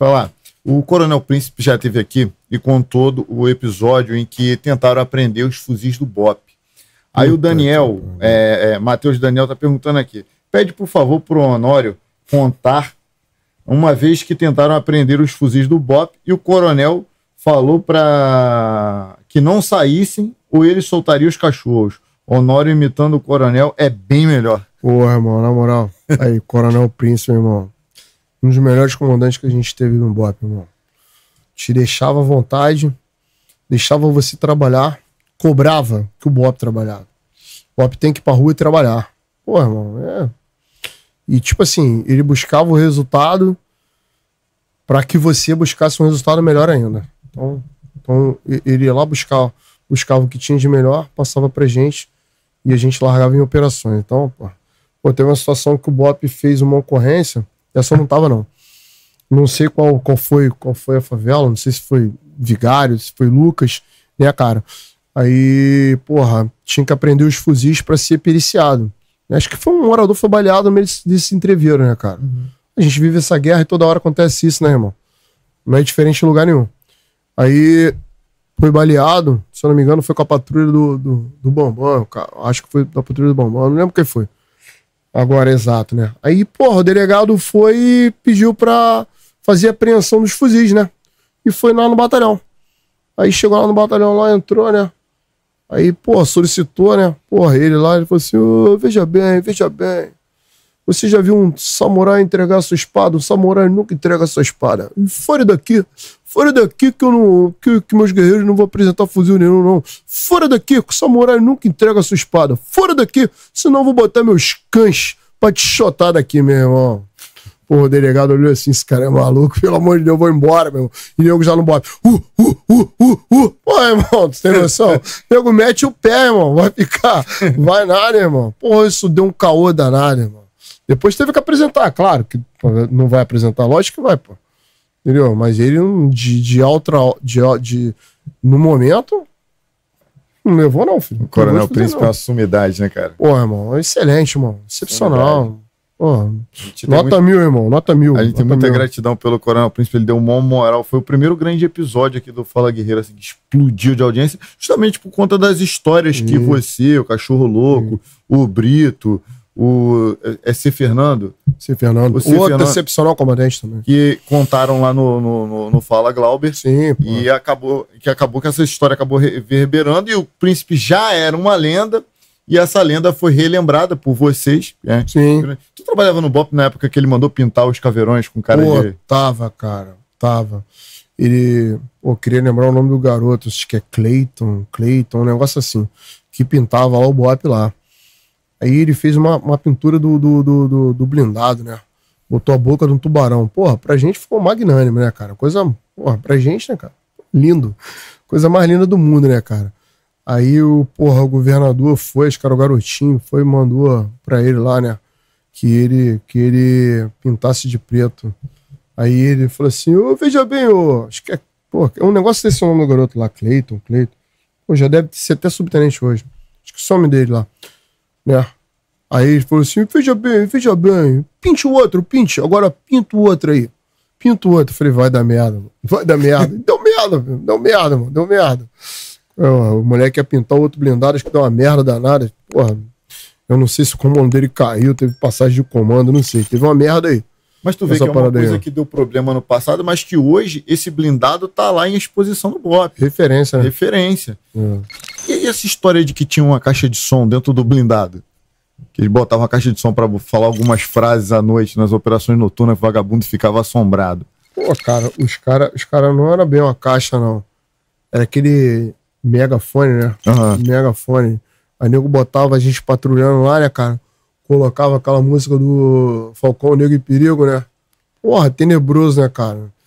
falar. O Coronel Príncipe já teve aqui e contou o episódio em que tentaram aprender os fuzis do BOP. Aí Eita, o Daniel, é, é, Matheus Daniel, está perguntando aqui: pede por favor para o Honório contar uma vez que tentaram aprender os fuzis do BOP e o coronel falou para que não saíssem ou ele soltaria os cachorros. Honório imitando o coronel é bem melhor. Porra, irmão, na moral. Aí, Coronel Príncipe, irmão um dos melhores comandantes que a gente teve no BOP, irmão. Te deixava à vontade, deixava você trabalhar, cobrava que o BOP trabalhava. O BOP tem que ir pra rua e trabalhar. Pô, irmão, é. E tipo assim, ele buscava o resultado para que você buscasse um resultado melhor ainda. Então, então ele ia lá buscar, buscava o que tinha de melhor, passava pra gente e a gente largava em operações. Então, pô, pô teve uma situação que o BOP fez uma ocorrência essa eu não tava, não. Não sei qual, qual, foi, qual foi a favela, não sei se foi Vigário, se foi Lucas, né, cara? Aí, porra, tinha que aprender os fuzis para ser periciado. Acho que foi um morador foi baleado no meio desse entreveiro, né, cara? Uhum. A gente vive essa guerra e toda hora acontece isso, né, irmão? Não é diferente em lugar nenhum. Aí foi baleado, se eu não me engano, foi com a patrulha do, do, do Bambam, cara. Acho que foi da patrulha do Bambam, não lembro quem foi. Agora, exato, né? Aí, porra, o delegado foi e pediu pra fazer apreensão dos fuzis, né? E foi lá no batalhão. Aí chegou lá no batalhão, lá entrou, né? Aí, porra, solicitou, né? Porra, ele lá, ele falou assim: oh, veja bem, veja bem. Você já viu um samurai entregar sua espada? Um samurai nunca entrega sua espada. Fora daqui! Fora daqui que eu não. Que, que meus guerreiros não vão apresentar fuzil nenhum, não. Fora daqui que o samurai nunca entrega sua espada. Fora daqui, senão eu vou botar meus cães pra te chotar daqui, meu irmão. Porra, o delegado olhou assim, esse cara é maluco, pelo amor de Deus, eu vou embora, meu. E nego já não bota. Uh, uh, uh, uh, uh. Pô, irmão, tu tem noção? nego mete o pé, irmão, vai ficar. Vai nada, irmão. Porra, isso deu um caô danado, irmão. Depois teve que apresentar, claro, que não vai apresentar, lógico que vai, pô. Entendeu? Mas ele, hum, de, de alta. De, de, no momento, não levou, não, filho. O Coronel Príncipe é uma sumidade, né, cara? Pô, irmão, é excelente, irmão. Excepcional. Pô, nota muito... mil, irmão. Nota mil. A gente tem muita mil. gratidão pelo Coronel Príncipe. Ele deu uma moral. Foi o primeiro grande episódio aqui do Fala Guerreira assim, que explodiu de audiência, justamente por conta das histórias e... que você, o Cachorro Louco, e... o Brito o é, é C. Fernando. C. Fernando. O, C. outro Fernando, excepcional comandante também. Que contaram lá no, no, no, no Fala Glauber. Sim. Pô. E acabou que acabou que essa história acabou reverberando e o príncipe já era uma lenda. E essa lenda foi relembrada por vocês. Né? Sim. Tu trabalhava no Bop na época que ele mandou pintar os caveirões com cara pô, de. Tava, cara. Tava. Ele. Pô, queria lembrar o nome do garoto, acho que é Clayton, Clayton, um negócio assim. Que pintava lá o Bop lá. Aí ele fez uma, uma pintura do, do, do, do, blindado, né? Botou a boca de um tubarão. Porra, pra gente ficou magnânimo, né, cara? Coisa, porra, pra gente, né, cara? Lindo. Coisa mais linda do mundo, né, cara? Aí o, porra, o governador foi, acho que era o garotinho, foi e mandou pra ele lá, né? Que ele, que ele pintasse de preto. Aí ele falou assim: Ô, veja bem, ô, acho que é, porra, é um negócio desse o nome do garoto lá, Cleiton, Cleiton. Pô, já deve ser até subtenente hoje. Acho que o nome dele lá né? Aí ele falou assim: veja bem, veja bem, pinte o outro, pinte, agora pinta o outro aí. Pinta o outro. falei, vai dar merda, mano. vai dar merda. deu merda, deu merda, mano, deu merda. Eu, o moleque ia pintar o outro blindado, acho que deu uma merda danada. Porra, eu não sei se o comando dele caiu, teve passagem de comando, não sei. Teve uma merda aí. Mas tu vê Essa que é uma coisa aí. que deu problema no passado, mas que hoje esse blindado tá lá em exposição no BOP. Referência, né? Referência. É e essa história de que tinha uma caixa de som dentro do blindado? Que eles botavam uma caixa de som para falar algumas frases à noite nas operações noturnas que o vagabundo ficava assombrado. Pô, cara, os caras os cara não era bem uma caixa, não. Era aquele megafone, né? Uhum. Megafone. Aí nego botava a gente patrulhando lá, né, cara? Colocava aquela música do Falcão Negro em Perigo, né? Porra, tenebroso, né, cara?